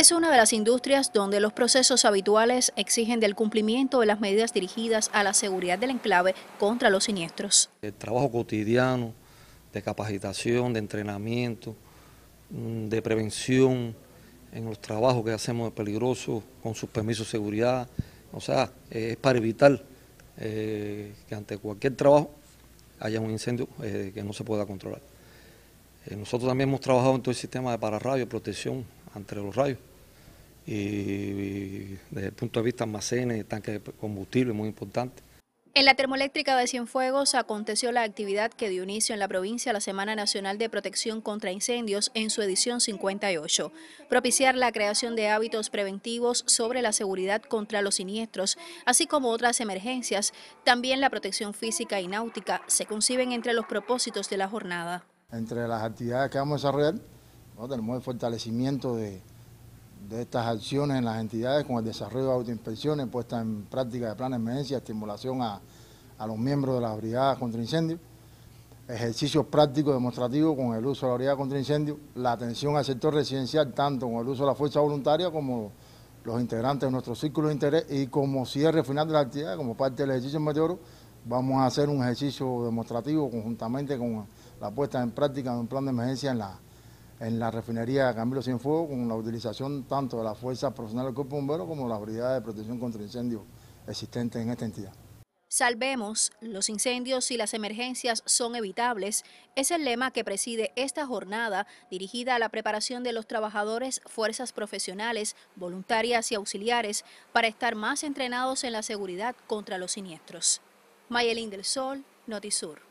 Es una de las industrias donde los procesos habituales exigen del cumplimiento de las medidas dirigidas a la seguridad del enclave contra los siniestros. El trabajo cotidiano de capacitación, de entrenamiento, mm, de prevención en los trabajos que hacemos de peligrosos con sus permisos de seguridad, o sea, es para evitar eh, que ante cualquier trabajo haya un incendio eh, que no se pueda controlar. Eh, nosotros también hemos trabajado en todo el sistema de pararrayos, protección ante los rayos y desde el punto de vista almacenes, tanques de combustible, muy importante. En la termoeléctrica de Cienfuegos aconteció la actividad que dio inicio en la provincia a la Semana Nacional de Protección contra Incendios en su edición 58, propiciar la creación de hábitos preventivos sobre la seguridad contra los siniestros, así como otras emergencias. También la protección física y náutica se conciben entre los propósitos de la jornada. Entre las actividades que vamos a desarrollar, tenemos el fortalecimiento de, de estas acciones en las entidades con el desarrollo de autoinspecciones, puesta en práctica de planes de emergencia, estimulación a, a los miembros de las brigadas contra incendios, ejercicios prácticos demostrativos con el uso de la brigada contra incendios, la atención al sector residencial, tanto con el uso de la fuerza voluntaria como los integrantes de nuestro círculo de interés y como cierre final de la actividad, como parte del ejercicio en meteoro, vamos a hacer un ejercicio demostrativo conjuntamente con la puesta en práctica de un plan de emergencia en la en la refinería Camilo Sin Fuego con la utilización tanto de la Fuerza Profesional del Cuerpo Bombero como de las unidades de protección contra incendios existentes en esta entidad. Salvemos, los incendios y las emergencias son evitables, es el lema que preside esta jornada dirigida a la preparación de los trabajadores, fuerzas profesionales, voluntarias y auxiliares para estar más entrenados en la seguridad contra los siniestros. Mayelín del Sol, Notisur.